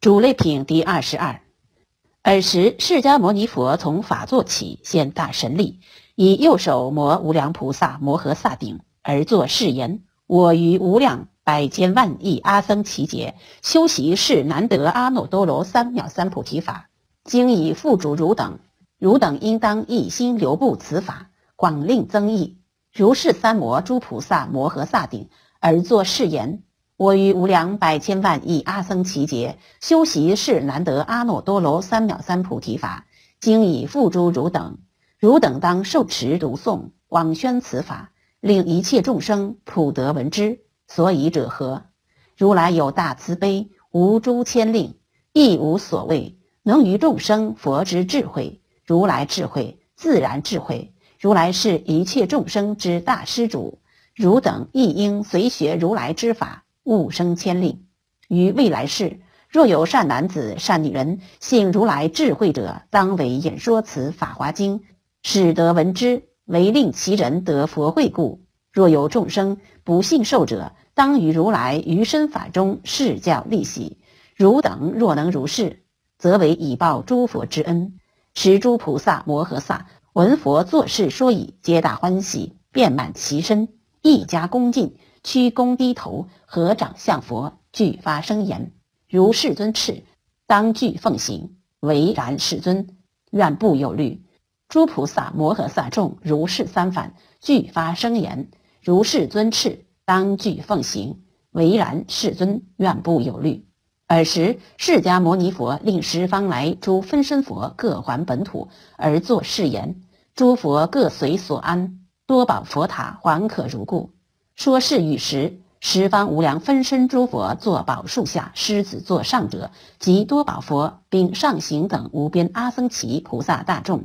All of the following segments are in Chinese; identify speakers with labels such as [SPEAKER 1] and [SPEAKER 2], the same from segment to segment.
[SPEAKER 1] 主类品第二十二。尔时，释迦牟尼佛从法座起，现大神力，以右手摩无量菩萨摩诃萨顶，而作誓言：我于无量百千万亿阿僧祇劫，修习是难得阿耨多罗三藐三菩提法。今以付嘱汝等，汝等应当一心留步此法，广令增益。如是三摩诸菩萨摩诃萨顶，而作誓言。我于无量百千万亿阿僧祇劫修习是难得阿耨多罗三藐三菩提法，今已付诸汝等，汝等当受持读诵，广宣此法，令一切众生普得闻之。所以者何？如来有大慈悲，无诸千令，亦无所谓能于众生佛之智慧，如来智慧自然智慧。如来是一切众生之大施主，汝等亦应随学如来之法。勿生千里。于未来世，若有善男子、善女人，信如来智慧者，当为演说此法华经，使得闻之，为令其人得佛慧故。若有众生不信受者，当于如来于身法中，示教利喜。汝等若能如是，则为以报诸佛之恩，持诸菩萨摩诃萨闻佛作事说已，皆大欢喜，遍满其身，一家恭敬。屈躬低头，合掌向佛，具发声言：“如世尊敕，当具奉行。”唯然，世尊，愿不有虑。诸菩萨摩诃萨众，如是三反，具发声言：“如世尊敕，当具奉行。”唯然，世尊，愿不有虑。尔时，释迦牟尼佛令十方来诸分身佛各还本土，而作誓言：诸佛各随所安，多宝佛塔还可如故。说是与时十方无量分身诸佛坐宝树下，狮子坐上者，及多宝佛并上行等无边阿僧祇菩萨大众，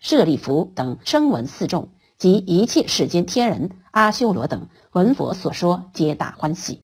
[SPEAKER 1] 舍利弗等声闻四众及一切世间天人阿修罗等，闻佛所说，皆大欢喜。